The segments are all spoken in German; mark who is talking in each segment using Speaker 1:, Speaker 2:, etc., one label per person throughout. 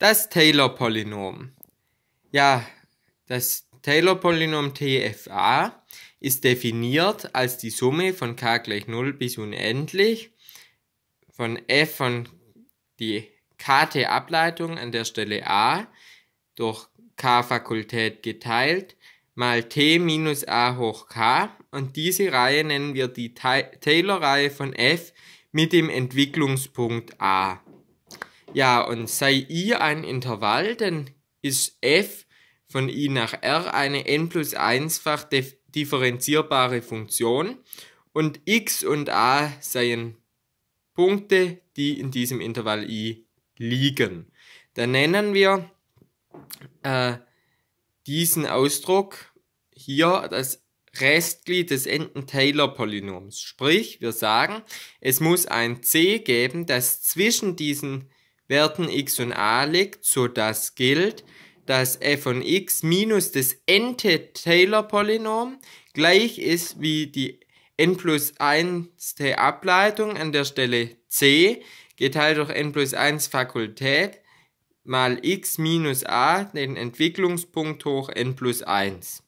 Speaker 1: Das Taylor-Polynom. Ja, das Taylor-Polynom TFA ist definiert als die Summe von k gleich 0 bis unendlich von f von die kt-Ableitung an der Stelle a durch k-Fakultät geteilt mal t minus a hoch k und diese Reihe nennen wir die Taylor-Reihe von f mit dem Entwicklungspunkt a. Ja, und sei i ein Intervall, dann ist f von i nach r eine n plus 1-fach differenzierbare Funktion und x und a seien Punkte, die in diesem Intervall i liegen. Dann nennen wir äh, diesen Ausdruck hier das Restglied des Enten-Taylor-Polynoms. Sprich, wir sagen, es muss ein c geben, das zwischen diesen werden x und a liegt, sodass gilt, dass f von x minus das nte Taylor-Polynom gleich ist wie die n plus 1. Ableitung an der Stelle c geteilt durch n plus 1 Fakultät mal x minus a, den Entwicklungspunkt hoch n plus 1.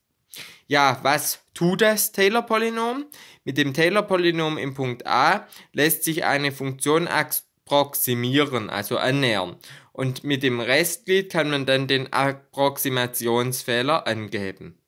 Speaker 1: Ja, was tut das Taylor-Polynom? Mit dem Taylor-Polynom im Punkt a lässt sich eine Funktion approximieren, also annähern. Und mit dem Restglied kann man dann den Approximationsfehler angeben.